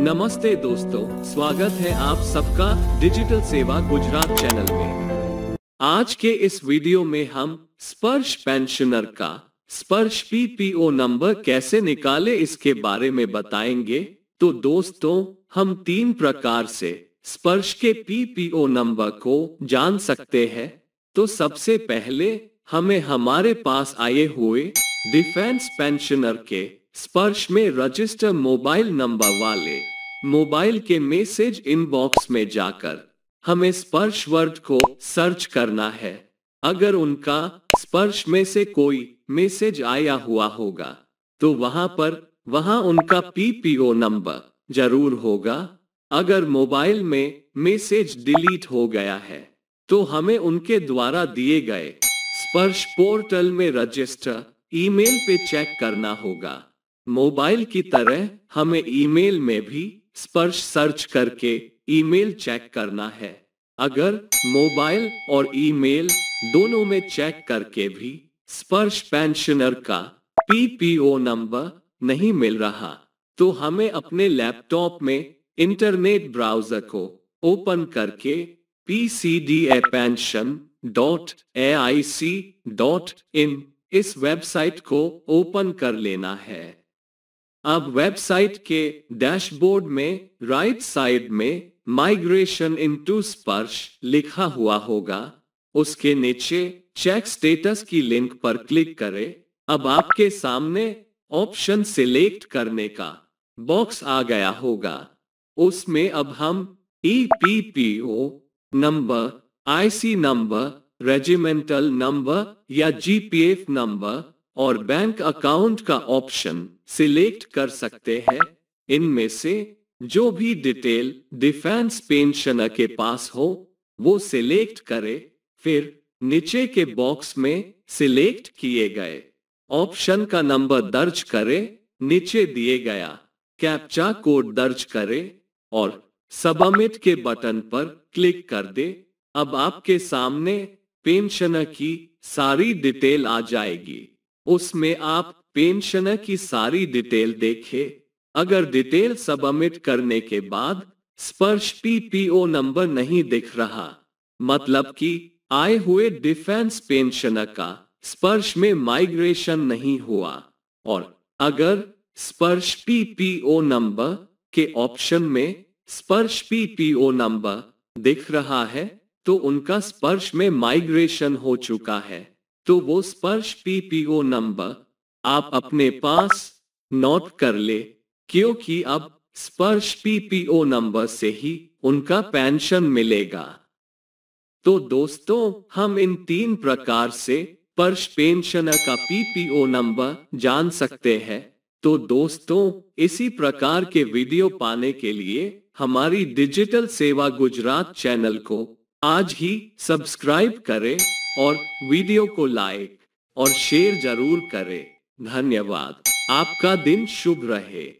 नमस्ते दोस्तों स्वागत है आप सबका डिजिटल सेवा गुजरात चैनल में आज के इस वीडियो में हम स्पर्श पेंशनर का स्पर्श पीपीओ नंबर कैसे निकाले इसके बारे में बताएंगे तो दोस्तों हम तीन प्रकार से स्पर्श के पीपीओ नंबर को जान सकते हैं तो सबसे पहले हमें हमारे पास आए हुए डिफेंस पेंशनर के स्पर्श में रजिस्टर मोबाइल नंबर वाले मोबाइल के मैसेज इनबॉक्स में जाकर हमें स्पर्श वर्ड को सर्च करना है अगर उनका स्पर्श में से कोई मैसेज आया हुआ होगा तो वहां पर वहां उनका पीपीओ नंबर जरूर होगा अगर मोबाइल में मैसेज डिलीट हो गया है तो हमें उनके द्वारा दिए गए स्पर्श पोर्टल में रजिस्टर ईमेल पे चेक करना होगा मोबाइल की तरह हमें ईमेल में भी स्पर्श सर्च करके ईमेल चेक करना है अगर मोबाइल और ईमेल दोनों में चेक करके भी स्पर्श पेंशनर का पीपीओ नंबर नहीं मिल रहा तो हमें अपने लैपटॉप में इंटरनेट ब्राउजर को ओपन करके P C D A pension dot A I C dot in इस वेबसाइट को ओपन कर लेना है अब वेबसाइट के डैशबोर्ड में राइट साइड में माइग्रेशन इनटू स्पर्श लिखा हुआ होगा उसके नीचे चेक स्टेटस की लिंक पर क्लिक करें अब आपके सामने ऑप्शन सिलेक्ट करने का बॉक्स आ गया होगा उसमें अब हम E P P O number IC number regimental number या जीपीएफ नंबर और बैंक अकाउंट का ऑप्शन सिलेक्ट कर सकते हैं इनमें से जो भी डिटेल डिफेंस पेंशनर के पास हो वो सिलेक्ट करे फिर नीचे के बॉक्स में सिलेक्ट किए गए ऑप्शन का नंबर दर्ज करें नीचे दिए गया कैप्चा कोड दर्ज करें और सबमिट के बटन पर क्लिक कर दे अब आपके सामने पेंशनर की सारी डिटेल आ जाएगी उसमें आप पेंशनर की सारी डिटेल देखे अगर डिटेल सबमिट करने के बाद स्पर्श पीपीओ नंबर नहीं दिख रहा मतलब कि आए हुए डिफेंस पेंशनर का स्पर्श में माइग्रेशन नहीं हुआ और अगर स्पर्श पीपीओ नंबर के ऑप्शन में स्पर्श पीपीओ नंबर दिख रहा है तो उनका स्पर्श में माइग्रेशन हो चुका है तो वो स्पर्श पीपीओ नंबर आप अपने पास नोट कर ले क्योंकि अब स्पर्श पीपीओ नंबर से ही उनका पेंशन मिलेगा तो दोस्तों हम इन तीन प्रकार से स्पर्श पेंशनर का पीपीओ नंबर जान सकते हैं तो दोस्तों इसी प्रकार के वीडियो पाने के लिए हमारी डिजिटल सेवा गुजरात चैनल को आज ही सब्सक्राइब करें और वीडियो को लाइक और शेयर जरूर करें धन्यवाद आपका दिन शुभ रहे